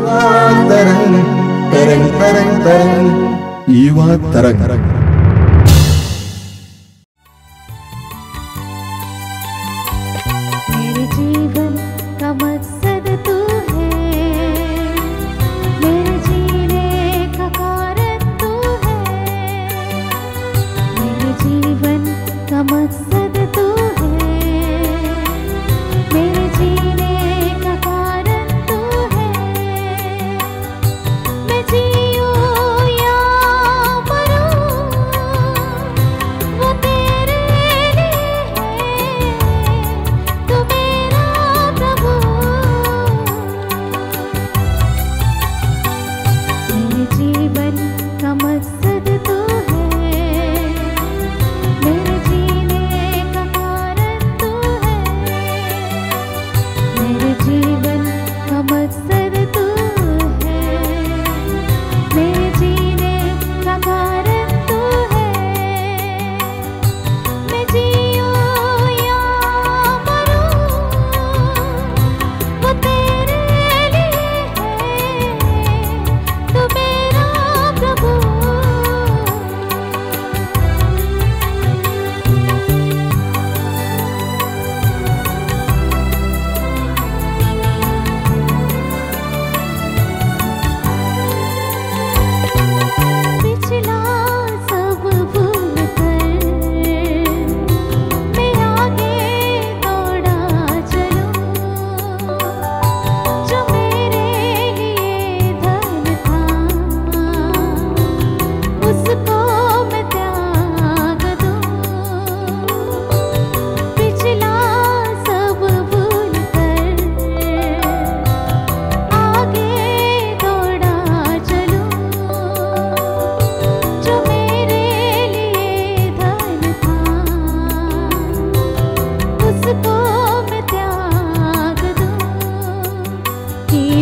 Iwa tarang, tarang, tarang, tarang, Iwa tarang.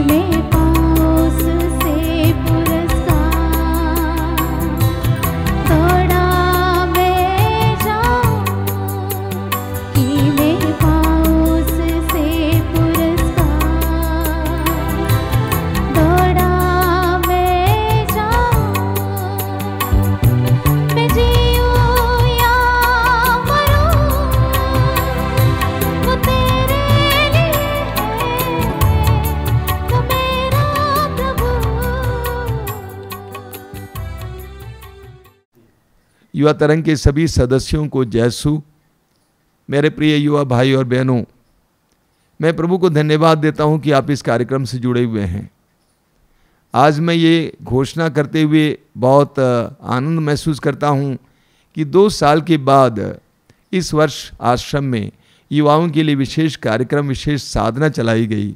में युवा तरंग के सभी सदस्यों को जयसु मेरे प्रिय युवा भाई और बहनों मैं प्रभु को धन्यवाद देता हूं कि आप इस कार्यक्रम से जुड़े हुए हैं आज मैं ये घोषणा करते हुए बहुत आनंद महसूस करता हूं कि दो साल के बाद इस वर्ष आश्रम में युवाओं के लिए विशेष कार्यक्रम विशेष साधना चलाई गई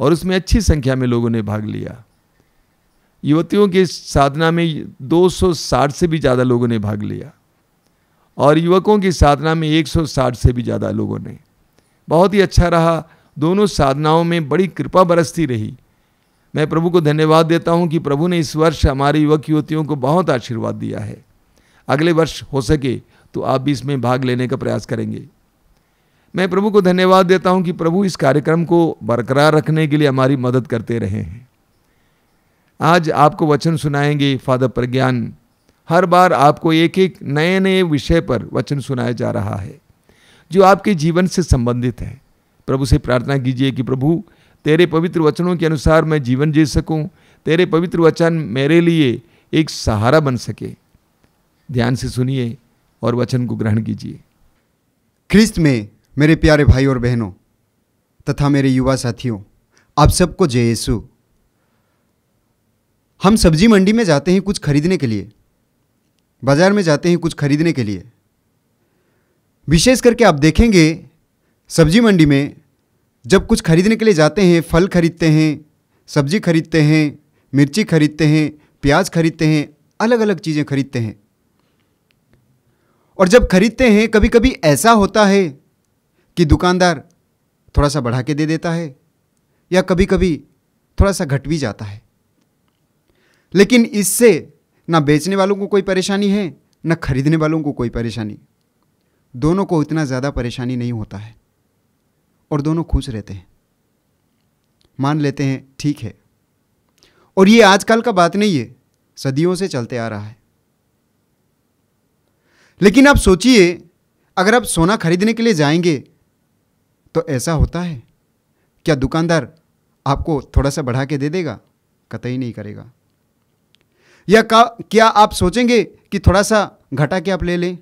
और उसमें अच्छी संख्या में लोगों ने भाग लिया युवतियों के साधना में 260 से भी ज़्यादा लोगों ने भाग लिया और युवकों की साधना में 160 से भी ज़्यादा लोगों ने बहुत ही अच्छा रहा दोनों साधनाओं में बड़ी कृपा बरसती रही मैं प्रभु को धन्यवाद देता हूँ कि प्रभु ने इस वर्ष हमारे युवक युवतियों को बहुत आशीर्वाद दिया है अगले वर्ष हो सके तो आप भी इसमें भाग लेने का प्रयास करेंगे मैं प्रभु को धन्यवाद देता हूँ कि प्रभु इस कार्यक्रम को बरकरार रखने के लिए हमारी मदद करते रहे हैं आज आपको वचन सुनाएंगे फादर प्रज्ञान हर बार आपको एक एक नए नए विषय पर वचन सुनाया जा रहा है जो आपके जीवन से संबंधित है प्रभु से प्रार्थना कीजिए कि प्रभु तेरे पवित्र वचनों के अनुसार मैं जीवन जी सकूं, तेरे पवित्र वचन मेरे लिए एक सहारा बन सके ध्यान से सुनिए और वचन को ग्रहण कीजिए ख्रिस्त में मेरे प्यारे भाई और बहनों तथा मेरे युवा साथियों आप सबको जय यीशु हम सब्जी मंडी में जाते हैं कुछ खरीदने के लिए बाज़ार में जाते हैं कुछ खरीदने के लिए विशेष करके आप देखेंगे सब्जी मंडी में जब कुछ खरीदने के लिए जाते हैं फल खरीदते हैं सब्जी खरीदते हैं मिर्ची खरीदते हैं प्याज खरीदते हैं अलग अलग चीज़ें खरीदते हैं और जब खरीदते हैं कभी कभी ऐसा होता है कि दुकानदार थोड़ा सा बढ़ा के दे देता है या कभी कभी थोड़ा सा घट भी जाता है लेकिन इससे ना बेचने वालों को कोई परेशानी है ना खरीदने वालों को कोई परेशानी दोनों को इतना ज़्यादा परेशानी नहीं होता है और दोनों खुश रहते हैं मान लेते हैं ठीक है और ये आजकल का बात नहीं है सदियों से चलते आ रहा है लेकिन आप सोचिए अगर आप सोना खरीदने के लिए जाएंगे तो ऐसा होता है क्या दुकानदार आपको थोड़ा सा बढ़ा के दे देगा कतई नहीं करेगा या क्या आप सोचेंगे कि थोड़ा सा घटा के आप ले लें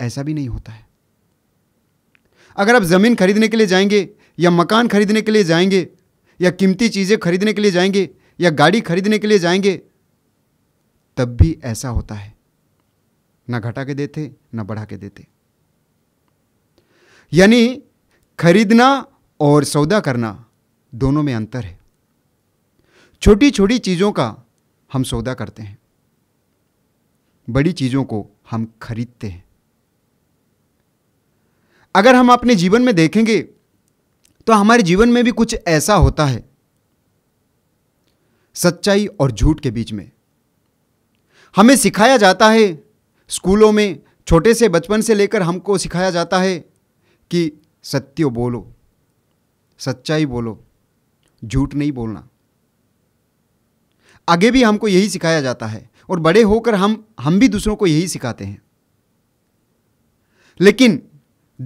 ऐसा भी नहीं होता है अगर आप ज़मीन खरीदने के लिए जाएंगे या मकान खरीदने के लिए जाएंगे या कीमती चीज़ें खरीदने के लिए जाएंगे या गाड़ी खरीदने के लिए जाएंगे तब भी ऐसा होता है ना घटा के देते ना बढ़ा के देते यानी खरीदना और सौदा करना दोनों में अंतर है छोटी छोटी चीज़ों का हम सौदा करते हैं बड़ी चीज़ों को हम खरीदते हैं अगर हम अपने जीवन में देखेंगे तो हमारे जीवन में भी कुछ ऐसा होता है सच्चाई और झूठ के बीच में हमें सिखाया जाता है स्कूलों में छोटे से बचपन से लेकर हमको सिखाया जाता है कि सत्य बोलो सच्चाई बोलो झूठ नहीं बोलना आगे भी हमको यही सिखाया जाता है और बड़े होकर हम हम भी दूसरों को यही सिखाते हैं लेकिन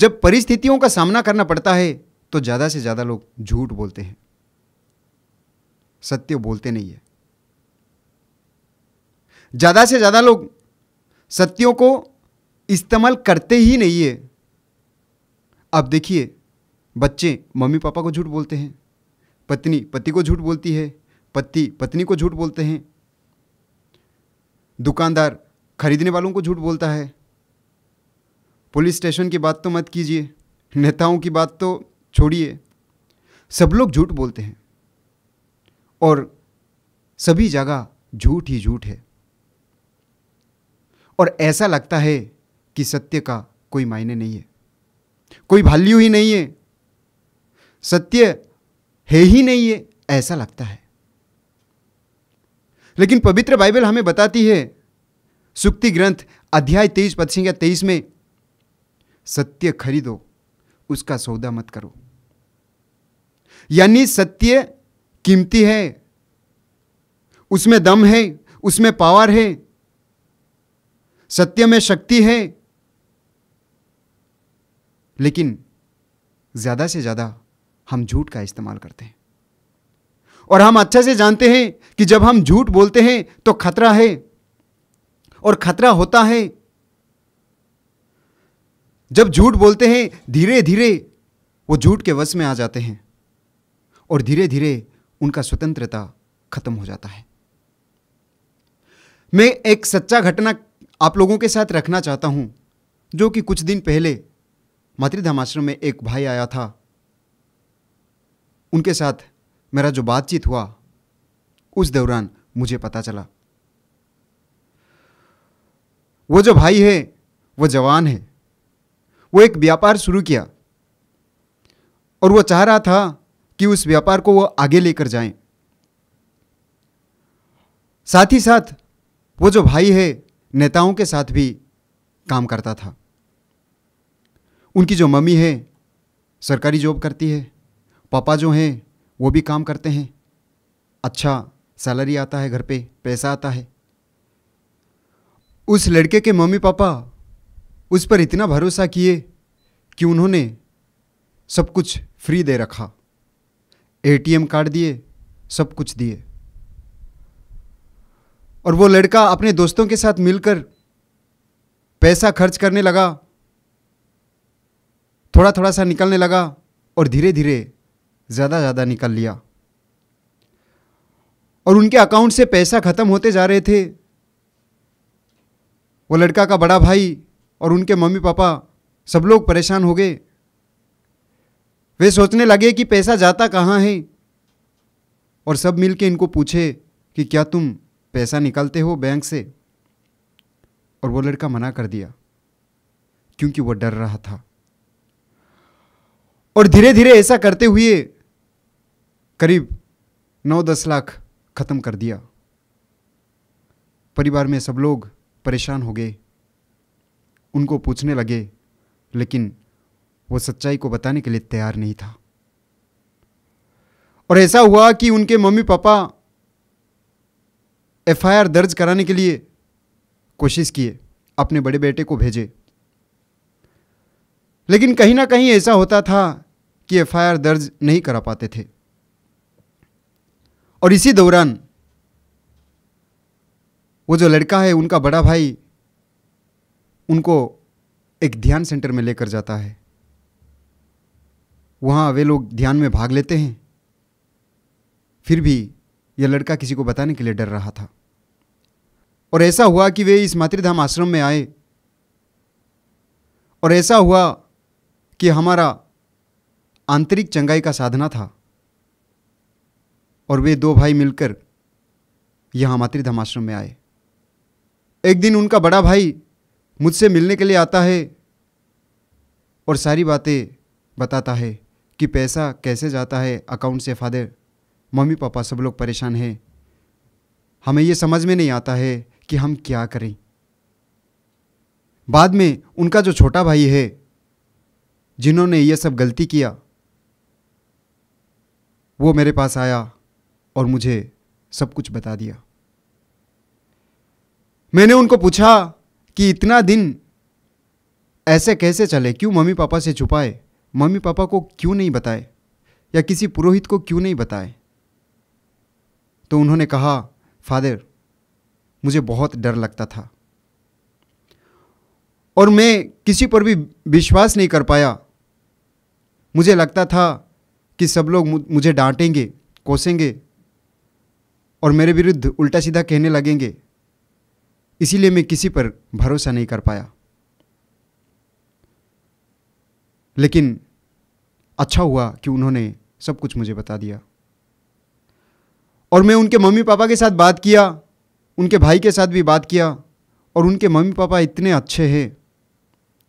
जब परिस्थितियों का सामना करना पड़ता है तो ज़्यादा से ज़्यादा लोग झूठ बोलते हैं सत्य बोलते नहीं है ज़्यादा से ज़्यादा लोग सत्यों को इस्तेमाल करते ही नहीं है अब देखिए बच्चे मम्मी पापा को झूठ बोलते हैं पत्नी पति को झूठ बोलती है पति पत्नी को झूठ बोलते हैं दुकानदार खरीदने वालों को झूठ बोलता है पुलिस स्टेशन की बात तो मत कीजिए नेताओं की बात तो छोड़िए सब लोग झूठ बोलते हैं और सभी जगह झूठ ही झूठ है और ऐसा लगता है कि सत्य का कोई मायने नहीं है कोई वैल्यू ही नहीं है सत्य है ही नहीं है ऐसा लगता है लेकिन पवित्र बाइबल हमें बताती है सुक्ति ग्रंथ अध्याय तेईस पद संख्या तेईस में सत्य खरीदो उसका सौदा मत करो यानी सत्य कीमती है उसमें दम है उसमें पावर है सत्य में शक्ति है लेकिन ज़्यादा से ज़्यादा हम झूठ का इस्तेमाल करते हैं और हम अच्छे से जानते हैं कि जब हम झूठ बोलते हैं तो खतरा है और खतरा होता है जब झूठ बोलते हैं धीरे धीरे वो झूठ के वश में आ जाते हैं और धीरे धीरे उनका स्वतंत्रता खत्म हो जाता है मैं एक सच्चा घटना आप लोगों के साथ रखना चाहता हूं जो कि कुछ दिन पहले मातृधाम आश्रम में एक भाई आया था उनके साथ मेरा जो बातचीत हुआ उस दौरान मुझे पता चला वो जो भाई है वो जवान है वो एक व्यापार शुरू किया और वो चाह रहा था कि उस व्यापार को वो आगे लेकर जाएं। साथ ही साथ वो जो भाई है नेताओं के साथ भी काम करता था उनकी जो मम्मी है सरकारी जॉब करती है पापा जो हैं वो भी काम करते हैं अच्छा सैलरी आता है घर पे पैसा आता है उस लड़के के मम्मी पापा उस पर इतना भरोसा किए कि उन्होंने सब कुछ फ्री दे रखा एटीएम कार्ड दिए सब कुछ दिए और वो लड़का अपने दोस्तों के साथ मिलकर पैसा खर्च करने लगा थोड़ा थोड़ा सा निकलने लगा और धीरे धीरे ज़्यादा ज़्यादा निकल लिया और उनके अकाउंट से पैसा ख़त्म होते जा रहे थे वो लड़का का बड़ा भाई और उनके मम्मी पापा सब लोग परेशान हो गए वे सोचने लगे कि पैसा जाता कहाँ है और सब मिलके इनको पूछे कि क्या तुम पैसा निकालते हो बैंक से और वो लड़का मना कर दिया क्योंकि वो डर रहा था और धीरे धीरे ऐसा करते हुए करीब नौ दस लाख ख़त्म कर दिया परिवार में सब लोग परेशान हो गए उनको पूछने लगे लेकिन वो सच्चाई को बताने के लिए तैयार नहीं था और ऐसा हुआ कि उनके मम्मी पापा एफआईआर दर्ज कराने के लिए कोशिश किए अपने बड़े बेटे को भेजे लेकिन कहीं ना कहीं ऐसा होता था कि एफ दर्ज नहीं करा पाते थे और इसी दौरान वो जो लड़का है उनका बड़ा भाई उनको एक ध्यान सेंटर में लेकर जाता है वहाँ वे लोग ध्यान में भाग लेते हैं फिर भी यह लड़का किसी को बताने के लिए डर रहा था और ऐसा हुआ कि वे इस मातृधाम आश्रम में आए और ऐसा हुआ कि हमारा आंतरिक चंगाई का साधना था और वे दो भाई मिलकर यहाँ मातृधाम आश्रम में आए एक दिन उनका बड़ा भाई मुझसे मिलने के लिए आता है और सारी बातें बताता है कि पैसा कैसे जाता है अकाउंट से फादर मम्मी पापा सब लोग परेशान हैं हमें ये समझ में नहीं आता है कि हम क्या करें बाद में उनका जो छोटा भाई है जिन्होंने ये सब गलती किया वो मेरे पास आया और मुझे सब कुछ बता दिया मैंने उनको पूछा कि इतना दिन ऐसे कैसे चले क्यों मम्मी पापा से छुपाए मम्मी पापा को क्यों नहीं बताए या किसी पुरोहित को क्यों नहीं बताए तो उन्होंने कहा फादर मुझे बहुत डर लगता था और मैं किसी पर भी विश्वास नहीं कर पाया मुझे लगता था कि सब लोग मुझे डांटेंगे कोसेंगे और मेरे विरुद्ध उल्टा सीधा कहने लगेंगे इसीलिए मैं किसी पर भरोसा नहीं कर पाया लेकिन अच्छा हुआ कि उन्होंने सब कुछ मुझे बता दिया और मैं उनके मम्मी पापा के साथ बात किया उनके भाई के साथ भी बात किया और उनके मम्मी पापा इतने अच्छे हैं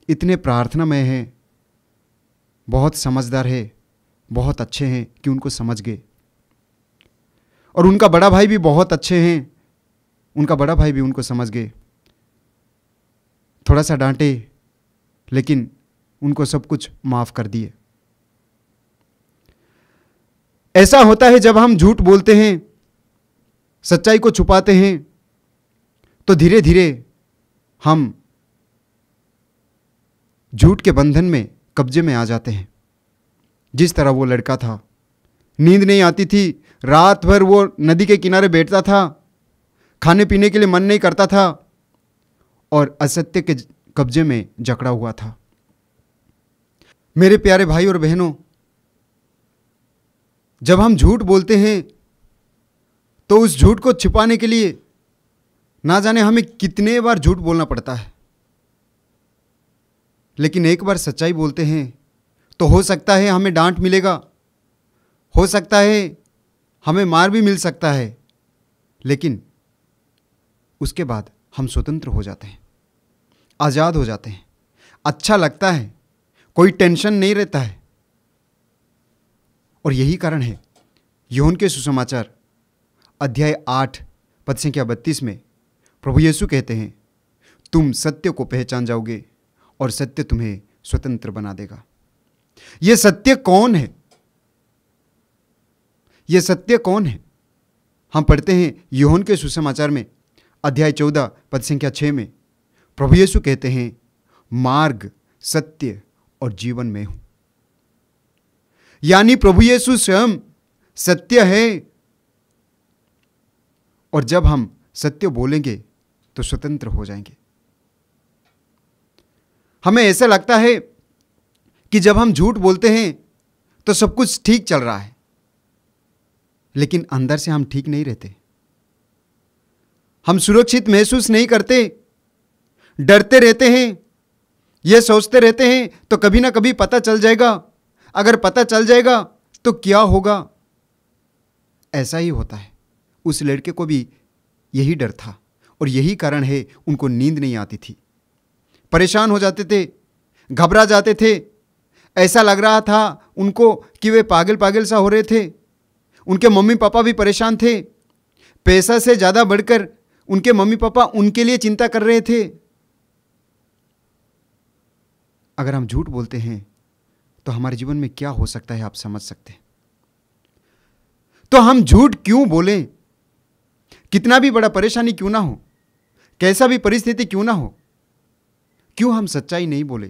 इतने प्रार्थनामय हैं बहुत समझदार है बहुत अच्छे हैं कि उनको समझ गए और उनका बड़ा भाई भी बहुत अच्छे हैं उनका बड़ा भाई भी उनको समझ गए थोड़ा सा डांटे लेकिन उनको सब कुछ माफ़ कर दिए ऐसा होता है जब हम झूठ बोलते हैं सच्चाई को छुपाते हैं तो धीरे धीरे हम झूठ के बंधन में कब्जे में आ जाते हैं जिस तरह वो लड़का था नींद नहीं आती थी रात भर वो नदी के किनारे बैठता था खाने पीने के लिए मन नहीं करता था और असत्य के कब्जे में जकड़ा हुआ था मेरे प्यारे भाई और बहनों जब हम झूठ बोलते हैं तो उस झूठ को छिपाने के लिए ना जाने हमें कितने बार झूठ बोलना पड़ता है लेकिन एक बार सच्चाई बोलते हैं तो हो सकता है हमें डांट मिलेगा हो सकता है हमें मार भी मिल सकता है लेकिन उसके बाद हम स्वतंत्र हो जाते हैं आज़ाद हो जाते हैं अच्छा लगता है कोई टेंशन नहीं रहता है और यही कारण है यौन के सुसमाचार अध्याय आठ पद संख्या बत्तीस में प्रभु येसु कहते हैं तुम सत्य को पहचान जाओगे और सत्य तुम्हें स्वतंत्र बना देगा यह सत्य कौन है यह सत्य कौन है हम पढ़ते हैं यौहन के सुसमाचार में अध्याय चौदह पद संख्या छह में प्रभु येसु कहते हैं मार्ग सत्य और जीवन में हूं यानी प्रभु येसु स्वयं सत्य है और जब हम सत्य बोलेंगे तो स्वतंत्र हो जाएंगे हमें ऐसा लगता है कि जब हम झूठ बोलते हैं तो सब कुछ ठीक चल रहा है लेकिन अंदर से हम ठीक नहीं रहते हम सुरक्षित महसूस नहीं करते डरते रहते हैं यह सोचते रहते हैं तो कभी ना कभी पता चल जाएगा अगर पता चल जाएगा तो क्या होगा ऐसा ही होता है उस लड़के को भी यही डर था और यही कारण है उनको नींद नहीं आती थी परेशान हो जाते थे घबरा जाते थे ऐसा लग रहा था उनको कि वे पागल पागल सा हो रहे थे उनके मम्मी पापा भी परेशान थे पैसा से ज़्यादा बढ़कर उनके मम्मी पापा उनके लिए चिंता कर रहे थे अगर हम झूठ बोलते हैं तो हमारे जीवन में क्या हो सकता है आप समझ सकते हैं तो हम झूठ क्यों बोलें कितना भी बड़ा परेशानी क्यों ना हो कैसा भी परिस्थिति क्यों ना हो क्यों हम सच्चाई नहीं बोले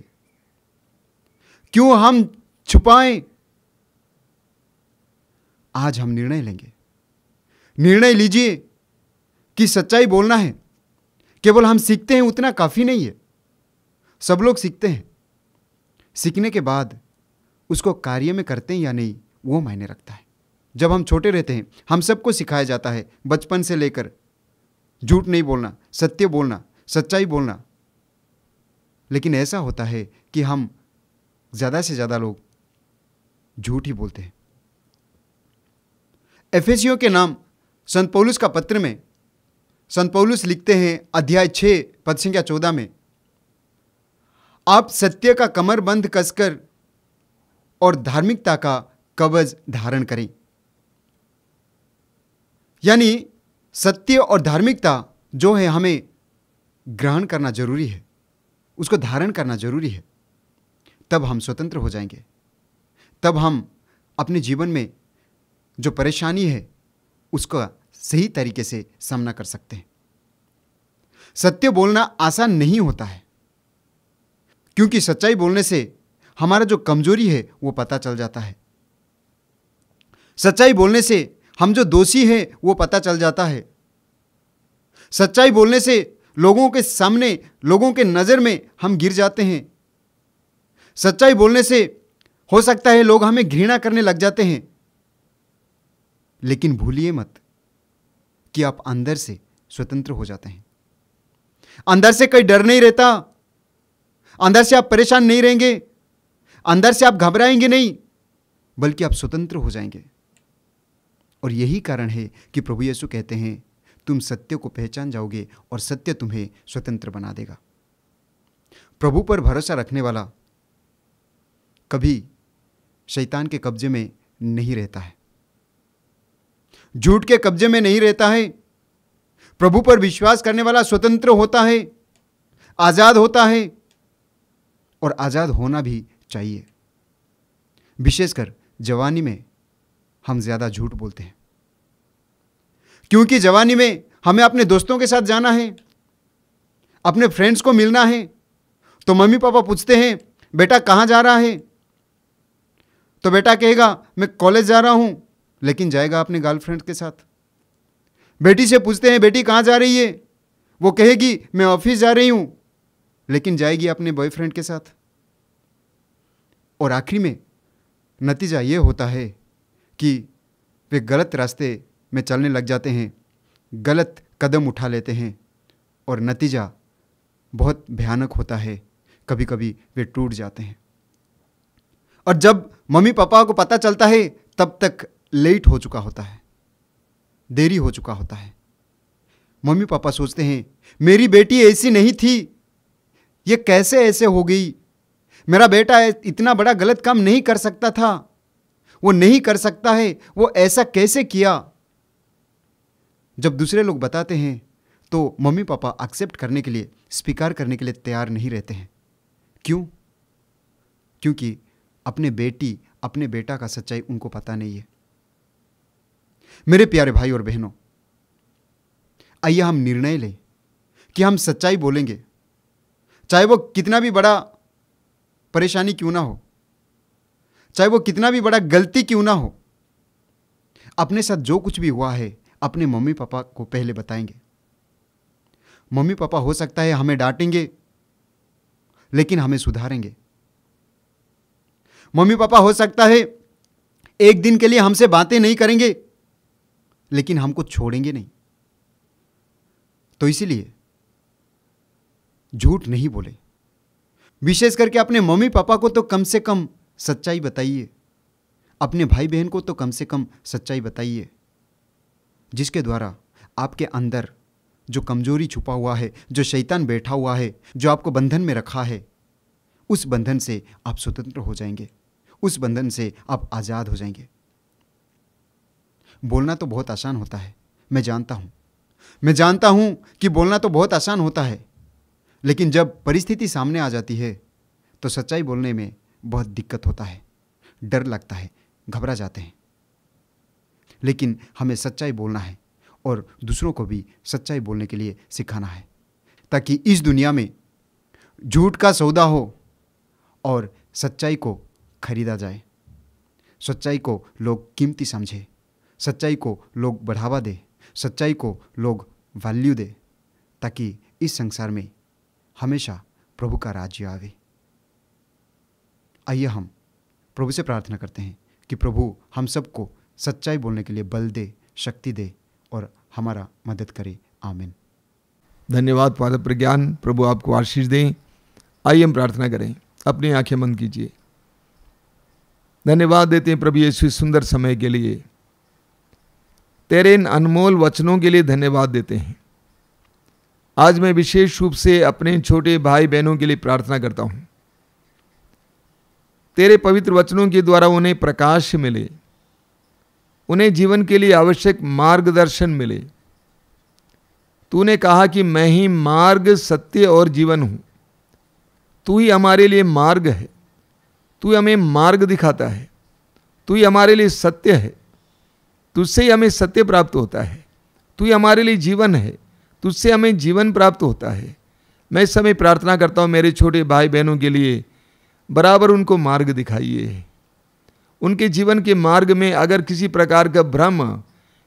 क्यों हम छुपाएं आज हम निर्णय लेंगे निर्णय लीजिए कि सच्चाई बोलना है केवल हम सीखते हैं उतना काफ़ी नहीं है सब लोग सीखते हैं सीखने के बाद उसको कार्य में करते हैं या नहीं वो मायने रखता है जब हम छोटे रहते हैं हम सबको सिखाया जाता है बचपन से लेकर झूठ नहीं बोलना सत्य बोलना सच्चाई बोलना लेकिन ऐसा होता है कि हम ज़्यादा से ज़्यादा लोग झूठ ही बोलते हैं एफेसियो के नाम संत पौलुस का पत्र में संत पौलुस लिखते हैं अध्याय छः पद संख्या चौदह में आप सत्य का कमर बंद कसकर और धार्मिकता का कवच धारण करें यानी सत्य और धार्मिकता जो है हमें ग्रहण करना जरूरी है उसको धारण करना जरूरी है तब हम स्वतंत्र हो जाएंगे तब हम अपने जीवन में जो परेशानी है उसका सही तरीके से सामना कर सकते हैं सत्य बोलना आसान नहीं होता है क्योंकि सच्चाई बोलने से हमारा जो कमजोरी है वो पता चल जाता है सच्चाई बोलने से हम जो दोषी हैं वो पता चल जाता है सच्चाई बोलने से लोगों के सामने लोगों के नज़र में हम गिर जाते हैं सच्चाई बोलने से हो सकता है लोग हमें घृणा करने लग जाते हैं लेकिन भूलिए मत कि आप अंदर से स्वतंत्र हो जाते हैं अंदर से कोई डर नहीं रहता अंदर से आप परेशान नहीं रहेंगे अंदर से आप घबराएंगे नहीं बल्कि आप स्वतंत्र हो जाएंगे और यही कारण है कि प्रभु यीशु कहते हैं तुम सत्य को पहचान जाओगे और सत्य तुम्हें स्वतंत्र बना देगा प्रभु पर भरोसा रखने वाला कभी शैतान के कब्जे में नहीं रहता है झूठ के कब्जे में नहीं रहता है प्रभु पर विश्वास करने वाला स्वतंत्र होता है आज़ाद होता है और आज़ाद होना भी चाहिए विशेषकर जवानी में हम ज़्यादा झूठ बोलते हैं क्योंकि जवानी में हमें अपने दोस्तों के साथ जाना है अपने फ्रेंड्स को मिलना है तो मम्मी पापा पूछते हैं बेटा कहाँ जा रहा है तो बेटा कहेगा मैं कॉलेज जा रहा हूँ लेकिन जाएगा अपने गर्लफ्रेंड के साथ बेटी से पूछते हैं बेटी कहाँ जा रही है वो कहेगी मैं ऑफिस जा रही हूँ लेकिन जाएगी अपने बॉयफ्रेंड के साथ और आखिरी में नतीजा ये होता है कि वे गलत रास्ते में चलने लग जाते हैं गलत कदम उठा लेते हैं और नतीजा बहुत भयानक होता है कभी कभी वे टूट जाते हैं और जब मम्मी पापा को पता चलता है तब तक लेट हो चुका होता है देरी हो चुका होता है मम्मी पापा सोचते हैं मेरी बेटी ऐसी नहीं थी ये कैसे ऐसे हो गई मेरा बेटा इतना बड़ा गलत काम नहीं कर सकता था वो नहीं कर सकता है वो ऐसा कैसे किया जब दूसरे लोग बताते हैं तो मम्मी पापा एक्सेप्ट करने के लिए स्वीकार करने के लिए तैयार नहीं रहते हैं क्यों क्योंकि अपने बेटी अपने बेटा का सच्चाई उनको पता नहीं है मेरे प्यारे भाई और बहनों आइए हम निर्णय लें कि हम सच्चाई बोलेंगे चाहे वो कितना भी बड़ा परेशानी क्यों ना हो चाहे वो कितना भी बड़ा गलती क्यों ना हो अपने साथ जो कुछ भी हुआ है अपने मम्मी पापा को पहले बताएंगे मम्मी पापा हो सकता है हमें डांटेंगे लेकिन हमें सुधारेंगे मम्मी पापा हो सकता है एक दिन के लिए हमसे बातें नहीं करेंगे लेकिन हमको छोड़ेंगे नहीं तो इसीलिए झूठ नहीं बोले विशेष करके अपने मम्मी पापा को तो कम से कम सच्चाई बताइए अपने भाई बहन को तो कम से कम सच्चाई बताइए जिसके द्वारा आपके अंदर जो कमजोरी छुपा हुआ है जो शैतान बैठा हुआ है जो आपको बंधन में रखा है उस बंधन से आप स्वतंत्र हो जाएंगे उस बंधन से आप आज़ाद हो जाएंगे बोलना तो बहुत आसान होता है मैं जानता हूँ मैं जानता हूँ कि बोलना तो बहुत आसान होता है लेकिन जब परिस्थिति सामने आ जाती है तो सच्चाई बोलने में बहुत दिक्कत होता है डर लगता है घबरा जाते हैं लेकिन हमें सच्चाई बोलना है और दूसरों को भी सच्चाई बोलने के लिए सिखाना है ताकि इस दुनिया में झूठ का सौदा हो और सच्चाई को खरीदा जाए सच्चाई को लोग कीमती समझे सच्चाई को लोग बढ़ावा दे सच्चाई को लोग वैल्यू दे ताकि इस संसार में हमेशा प्रभु का राज्य आवे आइए हम प्रभु से प्रार्थना करते हैं कि प्रभु हम सबको सच्चाई बोलने के लिए बल दे शक्ति दे और हमारा मदद करे आमिन धन्यवाद पाद प्रज्ञान प्रभु आपको आशीष दें आइए हम प्रार्थना करें अपनी आंखें बंद कीजिए धन्यवाद देते हैं प्रभु यीशु सुंदर समय के लिए तेरे इन अनमोल वचनों के लिए धन्यवाद देते हैं आज मैं विशेष रूप से अपने छोटे भाई बहनों के लिए प्रार्थना करता हूँ तेरे पवित्र वचनों के द्वारा उन्हें प्रकाश मिले उन्हें जीवन के लिए आवश्यक मार्गदर्शन मिले तूने कहा कि मैं ही मार्ग सत्य और जीवन हूँ तू ही हमारे लिए मार्ग है तू हमें मार्ग दिखाता है तू ही हमारे लिए सत्य है तुझसे ही हमें सत्य प्राप्त होता है तू ही हमारे लिए जीवन है तुझसे हमें जीवन प्राप्त होता है मैं इस समय प्रार्थना करता हूँ मेरे छोटे भाई बहनों के लिए बराबर उनको मार्ग दिखाइए उनके जीवन के मार्ग में अगर किसी प्रकार का भ्रम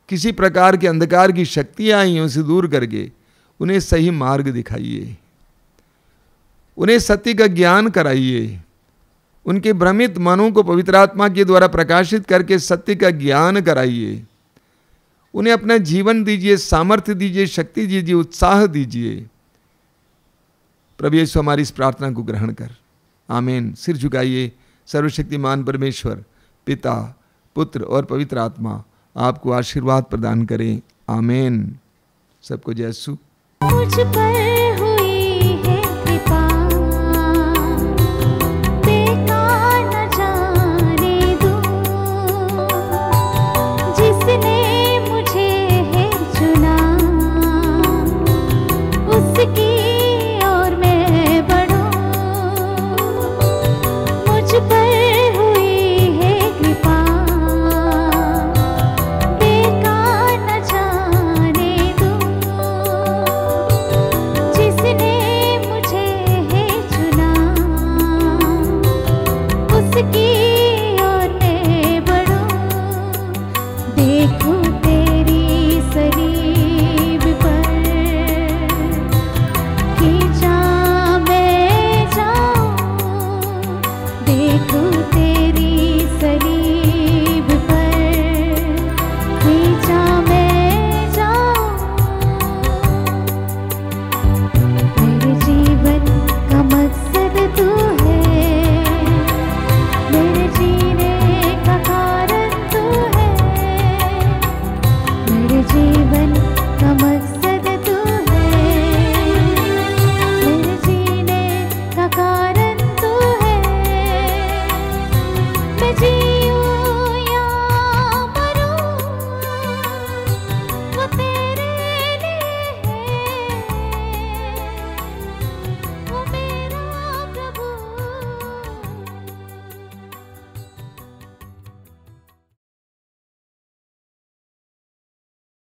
किसी प्रकार के अंधकार की शक्तियाँ आई हैं उसे दूर करके उन्हें सही मार्ग दिखाइए उन्हें सत्य का ज्ञान कराइए उनके भ्रमित मनों को पवित्र आत्मा के द्वारा प्रकाशित करके सत्य का ज्ञान कराइए उन्हें अपना जीवन दीजिए सामर्थ्य दीजिए शक्ति दीजिए उत्साह दीजिए प्रभु यीशु हमारी इस प्रार्थना को ग्रहण कर आमेन सिर झुकाइए सर्वशक्तिमान परमेश्वर पिता पुत्र और पवित्र आत्मा आपको आशीर्वाद प्रदान करें आमेन सबको जयसु